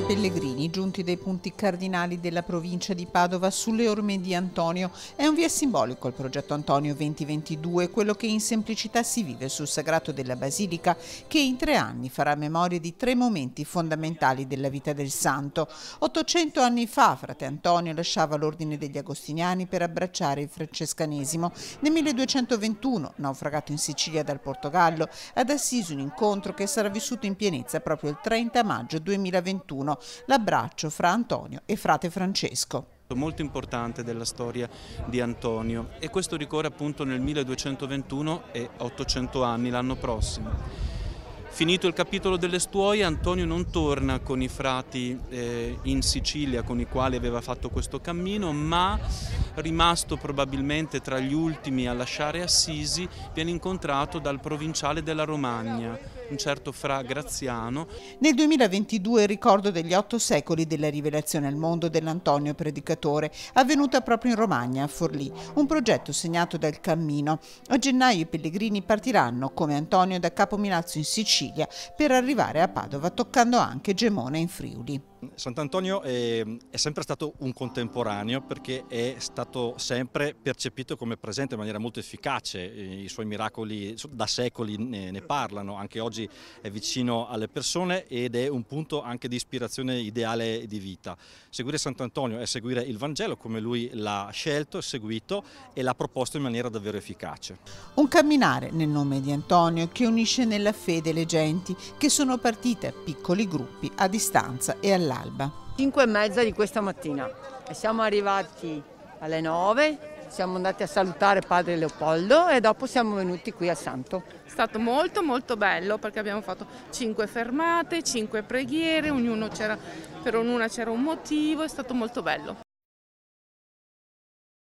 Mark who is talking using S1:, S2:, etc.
S1: Margherita Pellegrini, giunti dai punti cardinali della provincia di Padova sulle orme di Antonio, è un via simbolico il progetto Antonio 2022, quello che in semplicità si vive sul sagrato della Basilica, che in tre anni farà memoria di tre momenti fondamentali della vita del santo. 800 anni fa frate Antonio lasciava l'ordine degli Agostiniani per abbracciare il francescanesimo. Nel 1221, naufragato in Sicilia dal Portogallo, ad Assisi un incontro che sarà vissuto in pienezza proprio il 30 maggio 2021 2021. L'abbraccio fra Antonio e frate Francesco
S2: molto importante della storia di Antonio e questo ricorre appunto nel 1221 e 800 anni l'anno prossimo. Finito il capitolo delle stuoie, Antonio non torna con i frati eh, in Sicilia con i quali aveva fatto questo cammino, ma rimasto probabilmente tra gli ultimi a lasciare Assisi, viene incontrato dal provinciale della Romagna, un certo Fra Graziano.
S1: Nel 2022 il ricordo degli otto secoli della rivelazione al mondo dell'Antonio Predicatore, avvenuta proprio in Romagna, a Forlì, un progetto segnato dal cammino. A gennaio i pellegrini partiranno, come Antonio da Capominazzo in Sicilia, per arrivare a Padova, toccando anche Gemona in Friuli.
S3: Sant'Antonio è, ehm, è, sempre stato un contemporaneo perché è stato sempre percepito come presente in maniera molto efficace, i suoi miracoli da secoli ne, ne parlano, anche oggi è vicino alle persone ed è un punto anche di ispirazione ideale di vita. Seguire Sant'Antonio è seguire il Vangelo come lui l'ha scelto, seguito e l'ha proposto in maniera davvero efficace.
S1: Un camminare nel nome di Antonio che unisce nella fede le genti che sono partite a piccoli gruppi a distanza e all'altro all'alba. 5 e mezza di questa mattina e siamo arrivati alle 9 siamo andati a salutare padre Leopoldo e dopo siamo venuti qui a Santo. È stato molto molto bello perché abbiamo fatto cinque fermate, cinque preghiere,
S2: per ognuna c'era un motivo, è stato molto bello.